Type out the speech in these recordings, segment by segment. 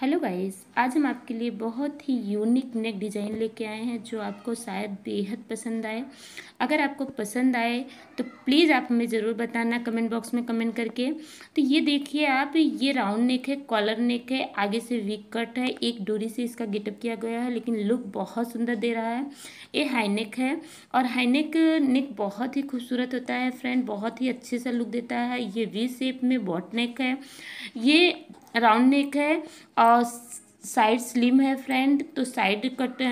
hello guys आज हम आपके लिए बहुत ही यूनिक नेक डिज़ाइन लेके आए हैं जो आपको शायद बेहद पसंद आए अगर आपको पसंद आए तो प्लीज़ आप हमें ज़रूर बताना कमेंट बॉक्स में कमेंट करके तो ये देखिए आप ये राउंड नेक है कॉलर नेक है आगे से वीक कट है एक डोरी से इसका गेटअप किया गया है लेकिन लुक बहुत सुंदर दे रहा है ये हाई नेक है और हाई नेक नेक बहुत ही खूबसूरत होता है फ्रेंड बहुत ही अच्छे सा लुक देता है ये वी शेप में बॉट नेक है ये राउंड नेक है और साइड स्लिम है फ्रेंड तो साइड कट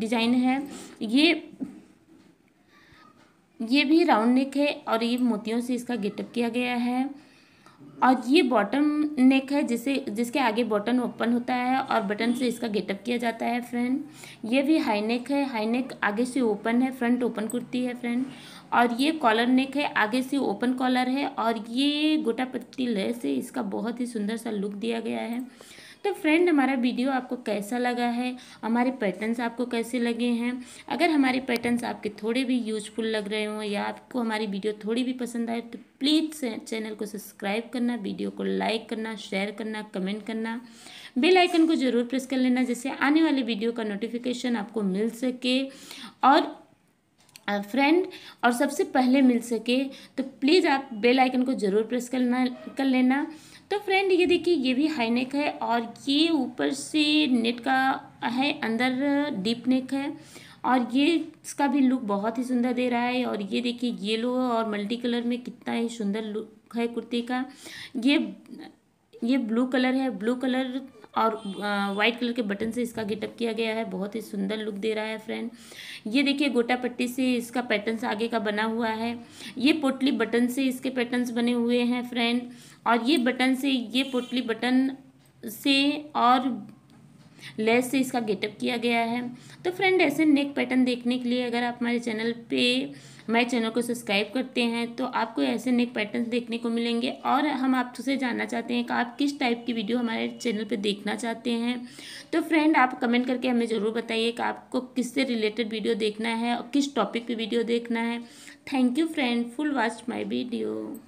डिजाइन है ये ये भी राउंड नेक है और ये मोतियों से इसका गेटअप किया गया है और ये बॉटम नेक है जिसे जिसके आगे बॉटम ओपन होता है और बटन से इसका गेटअप किया जाता है फ्रेंड ये भी हाई नेक है हाई नेक आगे से ओपन है फ्रंट ओपन कुर्ती है फ्रेंड और ये कॉलर नेक है आगे से ओपन कॉलर है और ये गोटा पट्टी लय से इसका बहुत ही सुंदर सा लुक दिया गया है तो फ्रेंड हमारा वीडियो आपको कैसा लगा है हमारे पैटर्न्स आपको कैसे लगे हैं अगर हमारे पैटर्न्स आपके थोड़े भी यूजफुल लग रहे हों या आपको हमारी वीडियो थोड़ी भी पसंद आए तो प्लीज़ चैनल को सब्सक्राइब करना वीडियो को लाइक करना शेयर करना कमेंट करना बेल आइकन को ज़रूर प्रेस कर लेना जिससे आने वाले वीडियो का नोटिफिकेशन आपको मिल सके और फ्रेंड और सबसे पहले मिल सके तो प्लीज़ आप बेल आइकन को ज़रूर प्रेस करना कर लेना तो फ्रेंड ये देखिए ये भी हाई नेक है और ये ऊपर से नेट का है अंदर डीप नेक है और ये इसका भी लुक बहुत ही सुंदर दे रहा है और ये देखिए येलो और मल्टी कलर में कितना ही सुंदर लुक है कुर्ती का ये ये ब्लू कलर है ब्लू कलर और वाइट कलर के बटन से इसका गेटअप किया गया है बहुत ही सुंदर लुक दे रहा है फ्रेंड ये देखिए गोटा पट्टी से इसका पैटर्न्स आगे का बना हुआ है ये पोटली बटन से इसके पैटर्न्स बने हुए हैं फ्रेंड और ये बटन से ये पोटली बटन से और लेस से इसका गेटअप किया गया है तो फ्रेंड ऐसे नेक पैटर्न देखने के लिए अगर आप हमारे चैनल पे हमारे चैनल को सब्सक्राइब करते हैं तो आपको ऐसे नेक पैटर्न देखने को मिलेंगे और हम आपसे जानना चाहते हैं कि आप किस टाइप की वीडियो हमारे चैनल पर देखना चाहते हैं तो फ्रेंड आप कमेंट करके हमें ज़रूर बताइए कि आपको किससे रिलेटेड वीडियो देखना है और किस टॉपिक पर वीडियो देखना है thank you friend full watch my video